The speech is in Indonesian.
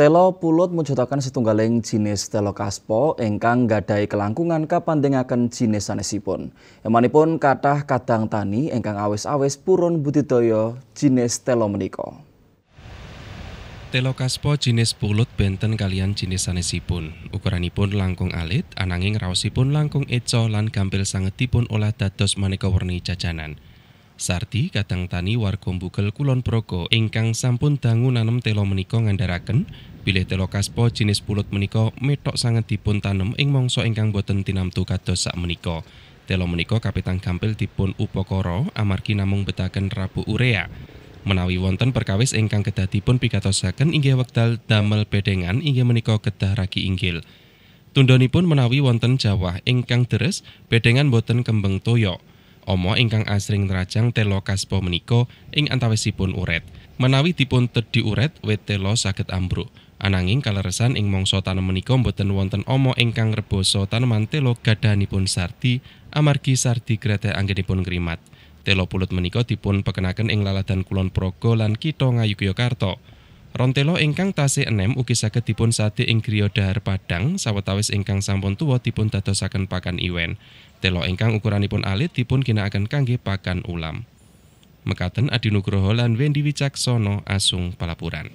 Telo pulut mujudakan setunggaling jinis telo kaspo engkang gadai kelangkungan kapan dengakan jinis sanesipun. Emanipun kathah kadang tani engkang awes-awes purun budidaya jinis telo meniko. Telo kaspo jinis pulut benten kalian jinis sanesipun. Ukuranipun langkung alit, ananging rausipun langkung eco lan gampil dipun olah dados maneka warni jajanan. Sarti kadang tani warga Bugel Kulon Progo ingkang sampun dangu nanem telo menika ngandharaken Bilih telokaspo jenis pulut menika metok sangat dipun tanem ing mangsa ingkang boten tinamtu kados sak menika. Telo menika kapitan gampil dipun upakara amargi namung betaken rabu urea. Menawi wonten perkawis ingkang kedah dipun pikatosaken inggih wekdal damel bedengan inggih menika kedah ragi inggil. Tundonipun menawi wonten Jawa ingkang deres bedengan boten kembeng toyo. Omo ingkang asring nerajang telo kaspo meniko, ing antawisipun uret. Menawi dipun tedhi uret wit telo saged ambruk. Ananging kaleresan ing mangsa tanem menika boten wonten omo ingkang reboso taneman telo gadhanipun sardi amargi sardi gretek anggenipun ngrimat. Telo pulut menika dipun pekenaken ing laladan kulon Progo lan Kitha Ngayogyakarta. Rontelo ingkang tasih enem ugi saged dipun sate ing griya Padang sawetawis ingkang sampun tuwa dipun dadosaken pakan iwen. Telo ingkang ukuranipun alit dipun ginakaken kangge pakan ulam. Mekaten Adinugroho lan Wendy Wicaksono asung palapuran.